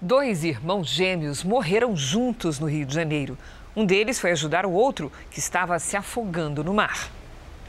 Dois irmãos gêmeos morreram juntos no Rio de Janeiro. Um deles foi ajudar o outro, que estava se afogando no mar.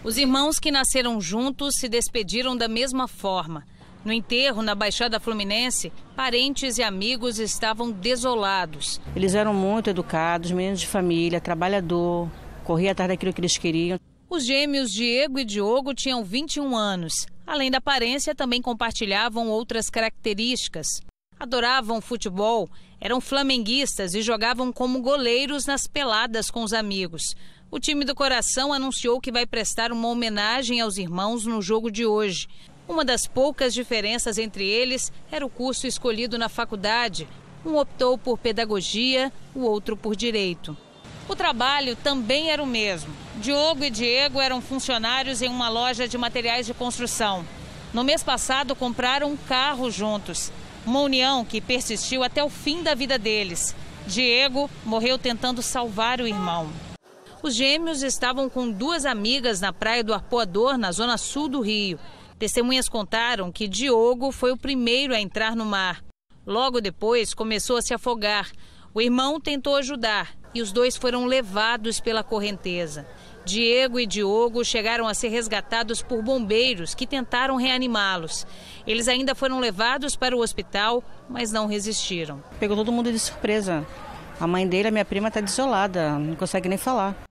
Os irmãos que nasceram juntos se despediram da mesma forma. No enterro, na Baixada Fluminense, parentes e amigos estavam desolados. Eles eram muito educados, meninos de família, trabalhador, corria atrás daquilo que eles queriam. Os gêmeos Diego e Diogo tinham 21 anos. Além da aparência, também compartilhavam outras características adoravam futebol, eram flamenguistas e jogavam como goleiros nas peladas com os amigos. O time do coração anunciou que vai prestar uma homenagem aos irmãos no jogo de hoje. Uma das poucas diferenças entre eles era o curso escolhido na faculdade. Um optou por pedagogia, o outro por direito. O trabalho também era o mesmo. Diogo e Diego eram funcionários em uma loja de materiais de construção. No mês passado, compraram um carro juntos. Uma união que persistiu até o fim da vida deles. Diego morreu tentando salvar o irmão. Os gêmeos estavam com duas amigas na praia do Arpoador, na zona sul do Rio. Testemunhas contaram que Diogo foi o primeiro a entrar no mar. Logo depois, começou a se afogar. O irmão tentou ajudar, e os dois foram levados pela correnteza. Diego e Diogo chegaram a ser resgatados por bombeiros que tentaram reanimá-los. Eles ainda foram levados para o hospital, mas não resistiram. Pegou todo mundo de surpresa. A mãe dele, a minha prima, está desolada, não consegue nem falar.